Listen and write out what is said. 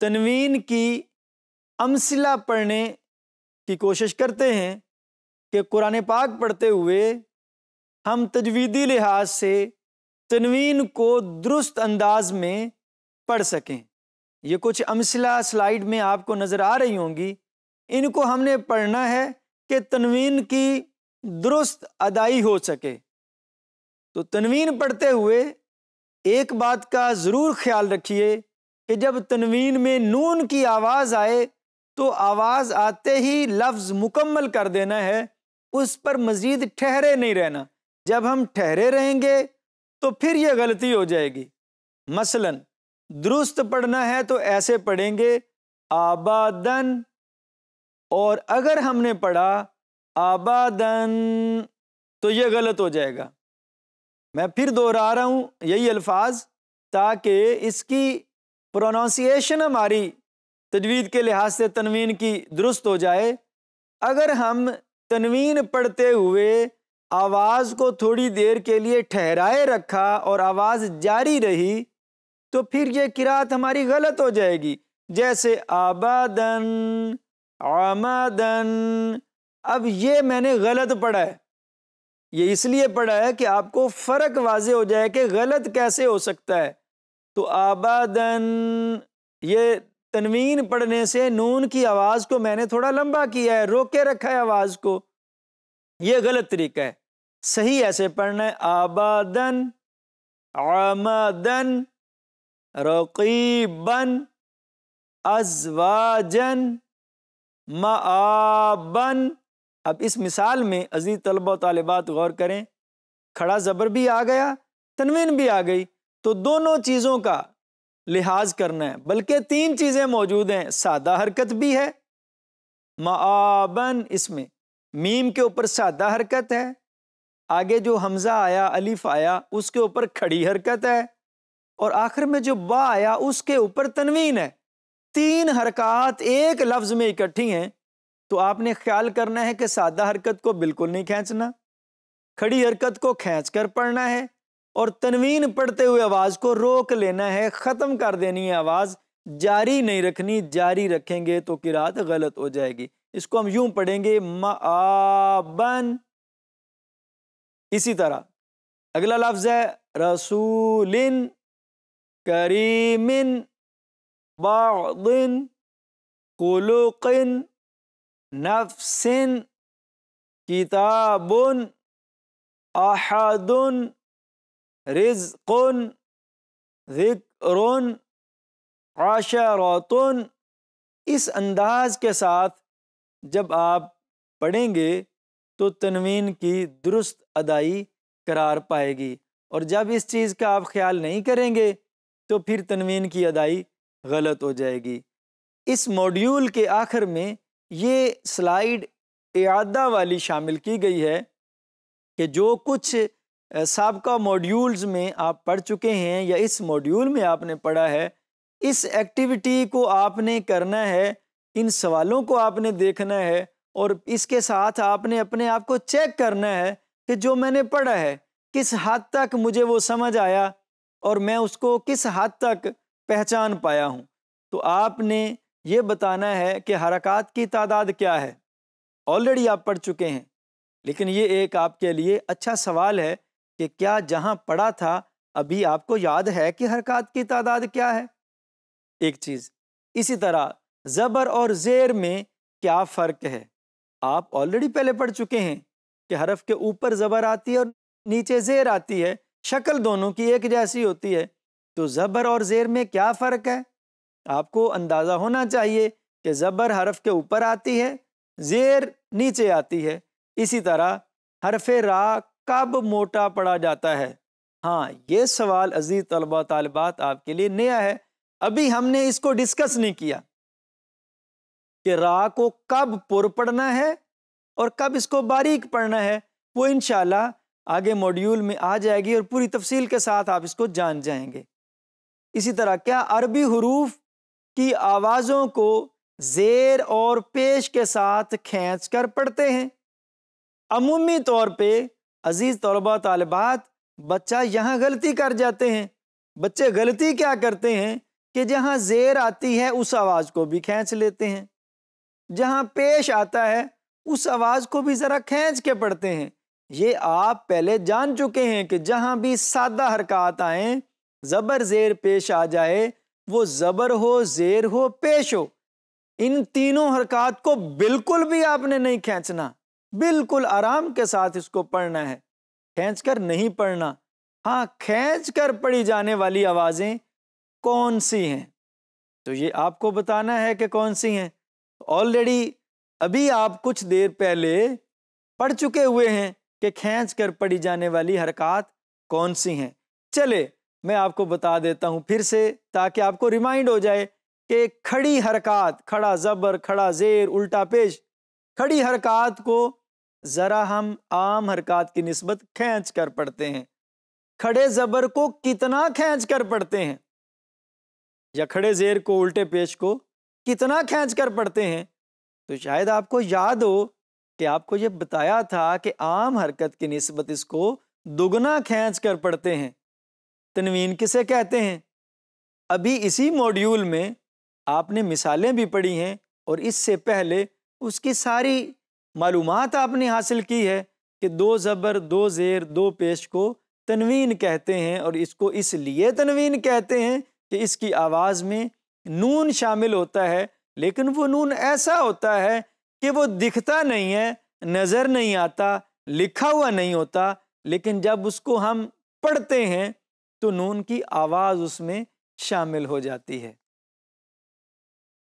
तनवीन की अमसिला पढ़ने की कोशिश करते हैं कि कुरान पाक पढ़ते हुए हम तजवीदी लिहाज से तनवीन को दुरुस्त अंदाज में पढ़ सकें ये कुछ अमसिला स्लाइड में आपको नज़र आ रही होंगी इनको हमने पढ़ना है कि तनवीन की दुरुस्त अदाई हो सके तो तनवीन पढ़ते हुए एक बात का ज़रूर ख्याल रखिए कि जब तनवीन में नून की आवाज़ आए तो आवाज़ आते ही लफ्ज़ मुकम्मल कर देना है उस पर मज़ीद ठहरे नहीं रहना जब हम ठहरे रहेंगे तो फिर यह गलती हो जाएगी मसलन दुरुस्त पढ़ना है तो ऐसे पढ़ेंगे आबादन और अगर हमने पढ़ा आबादन तो यह गलत हो जाएगा मैं फिर दोहरा रहा हूँ यही अल्फाज ताकि इसकी प्रोनाउंसिएशन हमारी तजवीद के लिहाज से तनवीन की दुरुस्त हो जाए अगर हम तनवीन पढ़ते हुए आवाज़ को थोड़ी देर के लिए ठहराए रखा और आवाज़ जारी रही तो फिर ये किरात हमारी गलत हो जाएगी जैसे आबादन आमादन अब ये मैंने गलत पढ़ा है ये इसलिए पढ़ा है कि आपको फ़र्क वाज हो जाए कि गलत कैसे हो सकता है तो आबादन ये तनवीन पढ़ने से नून की आवाज़ को मैंने थोड़ा लंबा किया है रोके रखा है आवाज़ को ये गलत तरीका है सही ऐसे पढ़ना है आबादन आमदन रकीबन अजवाजन माबन अब इस मिसाल में अजीज़ तलबा तलबात गौर करें खड़ा ज़बर भी आ गया तनवीन भी आ गई तो दोनों चीज़ों का लिहाज करना है बल्कि तीन चीज़ें मौजूद हैं सादा हरकत भी है माबन इसमें मीम के ऊपर सादा हरकत है आगे जो हमज़ा आया अलिफ आया उसके ऊपर खड़ी हरकत है और आखिर में जो बा आया उसके ऊपर तनवीन है तीन हरकत एक लफ्ज़ में इकट्ठी हैं तो आपने ख्याल करना है कि सादा हरकत को बिल्कुल नहीं खींचना खड़ी हरकत को खींच कर पढ़ना है और तनवीन पढ़ते हुए आवाज़ को रोक लेना है ख़त्म कर देनी है आवाज़ जारी नहीं रखनी जारी रखेंगे तो किरात गलत हो जाएगी इसको हम यूं पढ़ेंगे मन इसी तरह अगला लफ्ज है रसूलिन करीमिन बान कुलुकिन नफसिन किताबुन आहदुन रिजकुन ज़िक्रुन आशरतुन इस अंदाज के साथ जब आप पढ़ेंगे तो तनवीन की दुरुस्त अदाई करार पाएगी और जब इस चीज़ का आप ख्याल नहीं करेंगे तो फिर तनवीन की अदाई गलत हो जाएगी इस मॉड्यूल के आखिर में ये स्लाइड एदा वाली शामिल की गई है कि जो कुछ सबका मॉड्यूल्स में आप पढ़ चुके हैं या इस मॉड्यूल में आपने पढ़ा है इस एक्टिविटी को आपने करना है इन सवालों को आपने देखना है और इसके साथ आपने अपने आप को चेक करना है कि जो मैंने पढ़ा है किस हद तक मुझे वो समझ आया और मैं उसको किस हद तक पहचान पाया हूँ तो आपने ये बताना है कि हरकत की तादाद क्या है ऑलरेडी आप पढ़ चुके हैं लेकिन ये एक आपके लिए अच्छा सवाल है कि क्या जहां पढ़ा था अभी आपको याद है कि हरकत की तादाद क्या है एक चीज़ इसी तरह ज़बर और ज़ेर में क्या फ़र्क है आप ऑलरेडी पहले पढ़ चुके हैं कि हरफ के ऊपर ज़बर आती है और नीचे ज़ेर आती है शक्ल दोनों की एक जैसी होती है तो ज़बर और ज़ेर में क्या फ़र्क है आपको अंदाज़ा होना चाहिए कि ज़बर हरफ के ऊपर आती है ज़ेर नीचे आती है इसी तरह हरफ रा कब मोटा पड़ा जाता है हाँ ये सवाल अजीज़ तलबा तलबात आपके लिए नया है अभी हमने इसको डिस्कस नहीं किया कि रा को कब पुर पढ़ना है और कब इसको बारीक पढ़ना है वो इन आगे मॉड्यूल में आ जाएगी और पूरी तफसील के साथ आप इसको जान जाएंगे इसी तरह क्या अरबी हरूफ की आवाज़ों को जेर और पेश के साथ खींच कर पढ़ते हैं अमूमी तौर पर अज़ीज़ तलबा तलबात बच्चा यहाँ गलती कर जाते हैं बच्चे गलती क्या करते हैं कि जहाँ जेर आती है उस आवाज़ को भी खींच लेते हैं जहाँ पेश आता है उस आवाज़ को भी ज़रा खींच के पढ़ते हैं ये आप पहले जान चुके हैं कि जहाँ भी सादा हरकत आए ज़बर जेर पेश आ जाए वो ज़बर हो जेर हो पेश हो इन तीनों हरकत को बिल्कुल भी आपने नहीं खींचना बिल्कुल आराम के साथ इसको पढ़ना है खींच कर नहीं पढ़ना हाँ खींच कर पढ़ी जाने वाली आवाज़ें कौन सी हैं तो ये आपको बताना है कि कौन सी हैं ऑलरेडी अभी आप कुछ देर पहले पढ़ चुके हुए हैं कि खींच कर पढ़ी जाने वाली हरकत कौन सी हैं चले मैं आपको बता देता हूँ फिर से ताकि आपको रिमाइंड हो जाए कि खड़ी हरकत खड़ा ज़बर खड़ा ज़ेर उल्टा पेश खड़ी हरकत को ज़रा हम आम हरकत की नस्बत खींच कर पढ़ते हैं खड़े ज़बर को कितना खींच कर पढ़ते हैं या खड़े जेर को उल्टे पेश को कितना खींच कर पढ़ते हैं तो शायद आपको याद हो कि आपको यह बताया था कि आम हरकत की नस्बत इसको दुगना खींच कर पढ़ते हैं तनवीन किसे कहते हैं अभी इसी मॉड्यूल में आपने मिसालें भी पढ़ी हैं और इससे पहले उसकी सारी मालूम आपने हासिल की है कि दो ज़बर दो ज़ेर दो पेश को तनवीन कहते हैं और इसको इसलिए तनवीन कहते हैं कि इसकी आवाज़ में नून शामिल होता है लेकिन वो नून ऐसा होता है कि वो दिखता नहीं है नज़र नहीं आता लिखा हुआ नहीं होता लेकिन जब उसको हम पढ़ते हैं तो नून की आवाज़ उसमें शामिल हो जाती है